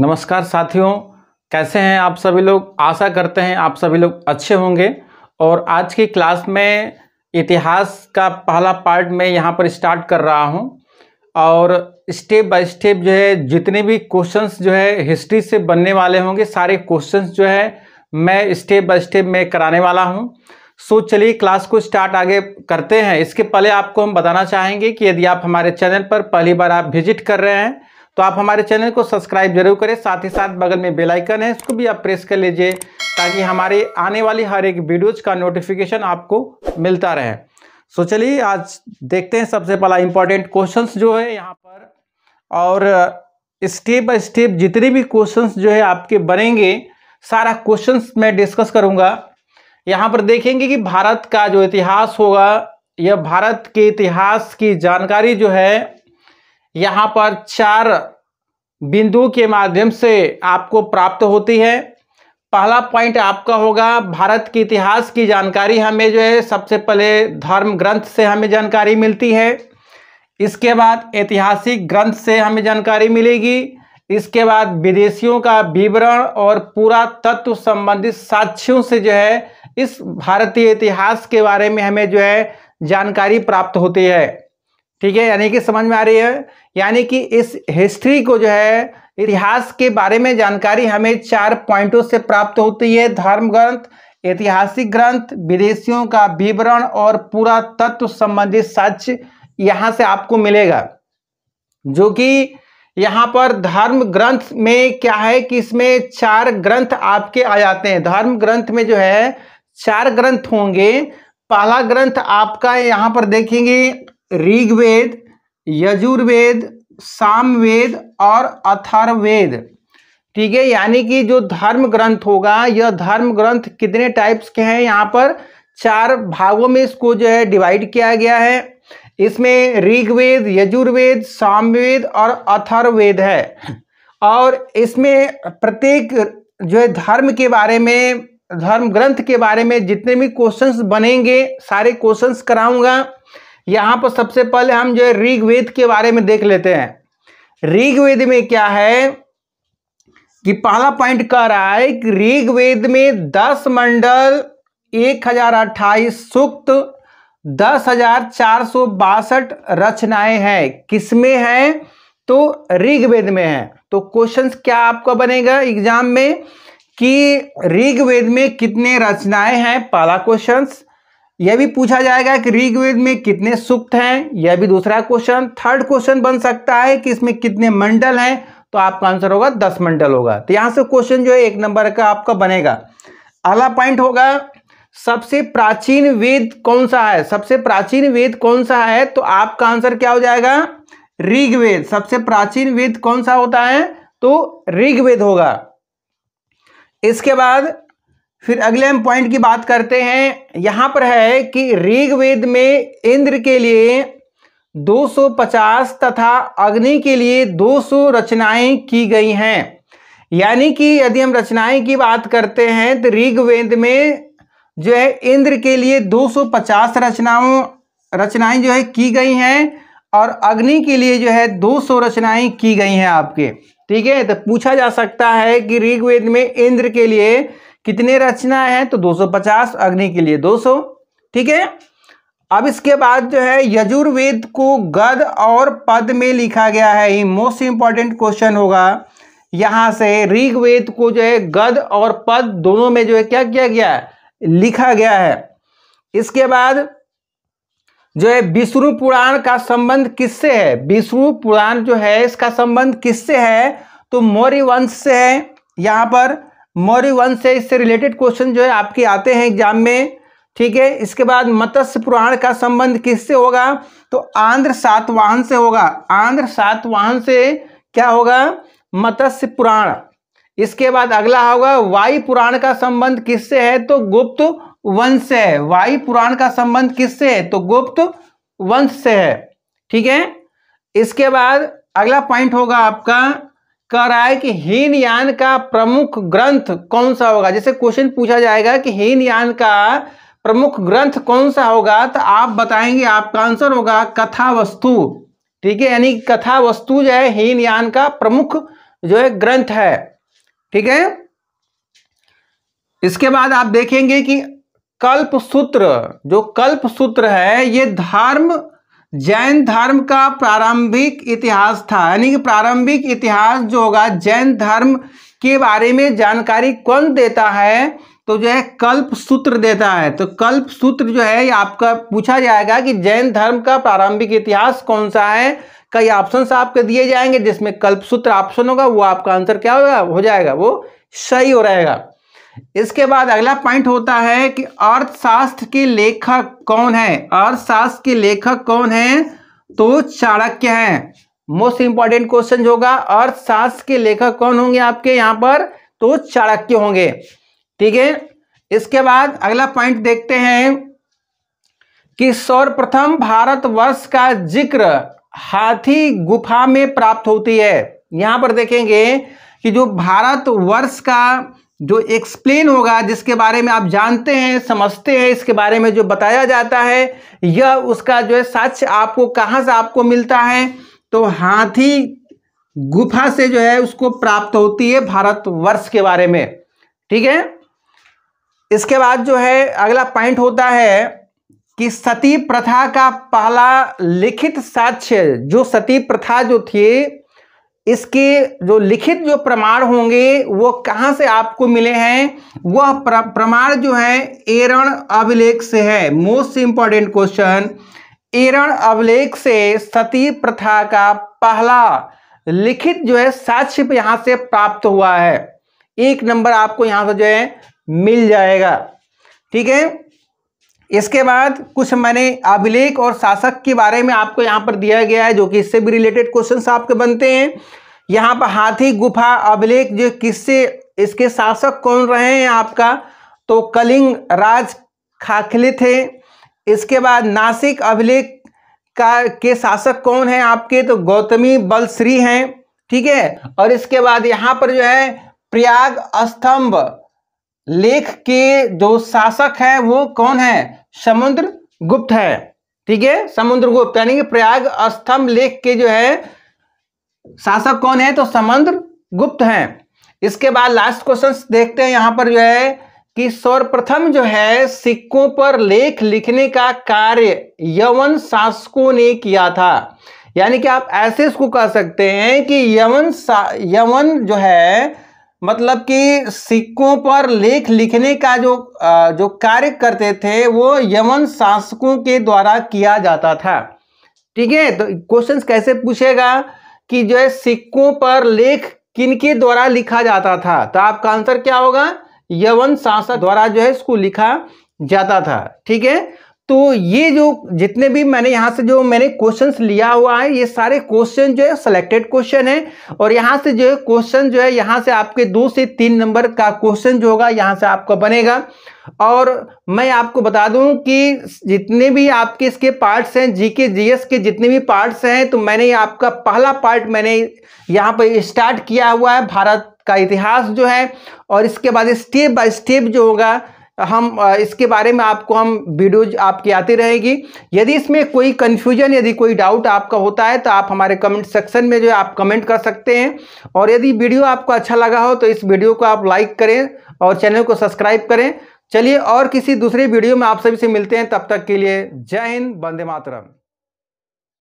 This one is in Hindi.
नमस्कार साथियों कैसे हैं आप सभी लोग आशा करते हैं आप सभी लोग अच्छे होंगे और आज की क्लास में इतिहास का पहला पार्ट मैं यहाँ पर स्टार्ट कर रहा हूँ और स्टेप बाय स्टेप जो है जितने भी क्वेश्चंस जो है हिस्ट्री से बनने वाले होंगे सारे क्वेश्चंस जो है मैं स्टेप बाय स्टेप में कराने वाला हूँ सो चलिए क्लास को स्टार्ट आगे करते हैं इसके पहले आपको हम बताना चाहेंगे कि यदि आप हमारे चैनल पर पहली बार आप विजिट कर रहे हैं तो आप हमारे चैनल को सब्सक्राइब जरूर करें साथ ही साथ बगल में बेलाइकन है इसको भी आप प्रेस कर लीजिए ताकि हमारे आने वाली हर एक वीडियोज का नोटिफिकेशन आपको मिलता रहे सो so, चलिए आज देखते हैं सबसे पहला इंपॉर्टेंट क्वेश्चंस जो है यहाँ पर और स्टेप बाय स्टेप जितने भी क्वेश्चंस जो है आपके बनेंगे सारा क्वेश्चंस मैं डिस्कस करूँगा यहाँ पर देखेंगे कि भारत का जो इतिहास होगा या भारत के इतिहास की जानकारी जो है यहाँ पर चार बिंदु के माध्यम से आपको प्राप्त होती है पहला पॉइंट आपका होगा भारत के इतिहास की जानकारी हमें जो है सबसे पहले धर्म ग्रंथ से हमें जानकारी मिलती है इसके बाद ऐतिहासिक ग्रंथ से हमें जानकारी मिलेगी इसके बाद विदेशियों का विवरण और पूरा तत्व संबंधित साक्ष्यों से जो है इस भारतीय इतिहास के बारे में हमें जो है जानकारी प्राप्त होती है ठीक है यानी कि समझ में आ रही है यानी कि इस हिस्ट्री को जो है इतिहास के बारे में जानकारी हमें चार पॉइंटों से प्राप्त होती है धर्म ग्रंथ ऐतिहासिक ग्रंथ विदेशियों का विवरण और पूरा तत्व संबंधित सच यहाँ से आपको मिलेगा जो कि यहाँ पर धर्म ग्रंथ में क्या है कि इसमें चार ग्रंथ आपके आ जाते हैं धर्म ग्रंथ में जो है चार ग्रंथ होंगे पहला ग्रंथ आपका यहाँ पर देखेंगे ऋग्वेद यजुर्वेद सामवेद और अथर्वेद ठीक है यानी कि जो धर्म ग्रंथ होगा यह धर्म ग्रंथ कितने टाइप्स के हैं यहाँ पर चार भागों में इसको जो है डिवाइड किया गया है इसमें ऋग्वेद यजुर्वेद सामवेद और अथर्वेद है और इसमें प्रत्येक जो है धर्म के बारे में धर्म ग्रंथ के बारे में जितने भी क्वेश्चंस बनेंगे सारे क्वेश्चंस कराऊंगा यहां पर सबसे पहले हम जो है ऋग्वेद के बारे में देख लेते हैं ऋग्वेद में क्या है कि पहला पॉइंट कह रहा है कि ऋग्वेद में दस मंडल एक हजार अट्ठाईस सूक्त दस हजार चार सौ बासठ रचनाएं हैं किसमें है तो ऋग्वेद में है तो क्वेश्चन क्या आपका बनेगा एग्जाम में कि ऋग्वेद में कितने रचनाएं हैं पहला क्वेश्चन यह भी पूछा जाएगा कि ऋग्वेद में कितने सूक्त हैं यह भी दूसरा क्वेश्चन थर्ड क्वेश्चन बन सकता है कि इसमें कितने मंडल हैं तो आपका आंसर होगा दस मंडल होगा तो यहां से क्वेश्चन जो है एक नंबर का आपका बनेगा अगला पॉइंट होगा सबसे प्राचीन वेद कौन सा है सबसे प्राचीन वेद कौन सा है तो आपका आंसर क्या हो जाएगा ऋग्वेद सबसे प्राचीन वेद कौन सा होता है तो ऋग्वेद होगा इसके बाद फिर अगले हम पॉइंट की बात करते हैं यहाँ पर है कि ऋग्वेद में इंद्र के लिए 250 तथा अग्नि के लिए 200 रचनाएं की गई हैं यानी कि यदि हम रचनाएं की बात करते हैं तो ऋग्वेद में जो है इंद्र के लिए 250 रचनाओं रचनाएं जो है की गई हैं और अग्नि के लिए जो है 200 रचनाएं की गई हैं आपके ठीक है तो पूछा जा सकता है कि ऋग्वेद में इंद्र के लिए कितने रचना है तो 250 अग्नि के लिए 200 ठीक है अब इसके बाद जो है यजुर्वेद को गद और पद में लिखा गया है ये मोस्ट इंपॉर्टेंट क्वेश्चन होगा यहां से ऋग्वेद को जो है गद और पद दोनों में जो है क्या किया गया है लिखा गया है इसके बाद जो है विष्णु पुराण का संबंध किससे है विष्णु पुराण जो है इसका संबंध किससे है तो मौर्य वंश से है यहां पर मौर्य वंश से इससे रिलेटेड क्वेश्चन जो है आपके आते हैं एग्जाम में ठीक है इसके बाद मत्स्य पुराण का संबंध किससे होगा तो आंध्र सातवाहन से होगा आंध्र सातवाहन से क्या होगा मत्स्य पुराण इसके बाद अगला होगा वायु पुराण का संबंध किससे है तो गुप्त वंश से है वायु पुराण का संबंध किससे है तो गुप्त वंश से है ठीक है इसके बाद अगला पॉइंट होगा आपका कह रहा है कि हीन यान का प्रमुख ग्रंथ कौन सा होगा जैसे क्वेश्चन पूछा जाएगा कि हीन यान का प्रमुख ग्रंथ कौन सा होगा तो आप बताएंगे आपका आंसर होगा कथा वस्तु ठीक है यानी कथा वस्तु जो है हीन यान का प्रमुख जो है ग्रंथ है ठीक है इसके बाद आप देखेंगे कि कल्प सूत्र जो कल्प सूत्र है ये धर्म जैन धर्म का प्रारंभिक इतिहास था यानी कि प्रारंभिक इतिहास जो होगा जैन धर्म के बारे में जानकारी कौन देता है तो जो है कल्प सूत्र देता है तो कल्प सूत्र जो है आपका पूछा जाएगा कि जैन धर्म का प्रारंभिक इतिहास कौन सा है कई ऑप्शन आपके दिए जाएंगे जिसमें कल्प सूत्र ऑप्शन होगा वो आपका आंसर क्या होगा हो जाएगा वो सही हो रहेगा इसके बाद अगला पॉइंट होता है कि अर्थशास्त्र के लेखक कौन है अर्थशास्त्र के लेखक कौन है तो चाणक्य हैं मोस्ट इंपॉर्टेंट क्वेश्चन होगा अर्थशास्त्र के लेखक कौन होंगे आपके यहाँ पर तो चाणक्य होंगे ठीक है इसके बाद अगला पॉइंट देखते हैं कि सर्वप्रथम भारतवर्ष का जिक्र हाथी गुफा में प्राप्त होती है यहां पर देखेंगे कि जो भारतवर्ष का जो एक्सप्लेन होगा जिसके बारे में आप जानते हैं समझते हैं इसके बारे में जो बताया जाता है यह उसका जो है सच आपको कहाँ से आपको मिलता है तो हाथी गुफा से जो है उसको प्राप्त होती है भारतवर्ष के बारे में ठीक है इसके बाद जो है अगला पॉइंट होता है कि सती प्रथा का पहला लिखित साक्ष्य जो सती प्रथा जो थी इसके जो लिखित जो प्रमाण होंगे वो कहाँ से आपको मिले हैं वह प्र, प्रमाण जो है एरण अभिलेख से है मोस्ट इंपॉर्टेंट क्वेश्चन एरण अभिलेख से सती प्रथा का पहला लिखित जो है साक्ष्य यहाँ से प्राप्त हुआ है एक नंबर आपको यहाँ से जो है मिल जाएगा ठीक है इसके बाद कुछ मैंने अभिलेख और शासक के बारे में आपको यहाँ पर दिया गया है जो कि इससे भी रिलेटेड क्वेश्चन आपके बनते हैं यहाँ पर हाथी गुफा अभिलेख जो किससे इसके शासक कौन रहे हैं आपका तो कलिंग राज खाखले थे इसके बाद नासिक अभिलेख का के शासक कौन है आपके तो गौतमी बलश्री हैं ठीक है और इसके बाद यहाँ पर जो है प्रयाग स्तंभ लेख के जो शासक है वो कौन है समुद्र गुप्त है ठीक है समुद्र गुप्त यानी कि प्रयाग स्तंभ लेख के जो है शासक कौन है तो समुद्र गुप्त है इसके बाद लास्ट क्वेश्चन देखते हैं यहां पर जो है कि सर्वप्रथम जो है सिक्कों पर लेख लिखने का कार्य यवन शासकों ने किया था यानी कि आप ऐसे इसको कह सकते हैं कि यवन यवन जो है मतलब कि सिक्कों पर लेख लिखने का जो जो कार्य करते थे वो यमन शासकों के द्वारा किया जाता था ठीक है तो क्वेश्चन कैसे पूछेगा कि जो है सिक्कों पर लेख किनके द्वारा लिखा जाता था तो आपका आंसर क्या होगा यवन शासक द्वारा जो है इसको लिखा जाता था ठीक है तो ये जो जितने भी मैंने यहाँ से जो मैंने क्वेश्चन लिया हुआ है ये सारे क्वेश्चन जो है सिलेक्टेड क्वेश्चन है और यहाँ से जो है क्वेश्चन जो है यहाँ से आपके दो से तीन नंबर का क्वेश्चन जो होगा यहाँ से आपका बनेगा और मैं आपको बता दूं कि जितने भी आपके इसके पार्ट्स हैं जीके जीएस के जितने भी पार्ट्स हैं तो मैंने आपका पहला पार्ट मैंने यहाँ पर स्टार्ट किया हुआ है भारत का इतिहास जो है और इसके बाद स्टेप बाय स्टेप जो होगा हम इसके बारे में आपको हम वीडियोज आपकी आती रहेगी यदि इसमें कोई कन्फ्यूजन यदि कोई डाउट आपका होता है तो आप हमारे कमेंट सेक्शन में जो है आप कमेंट कर सकते हैं और यदि वीडियो आपको अच्छा लगा हो तो इस वीडियो को आप लाइक करें और चैनल को सब्सक्राइब करें चलिए और किसी दूसरे वीडियो में आप सभी से मिलते हैं तब तक के लिए जय हिंद बंदे मातरम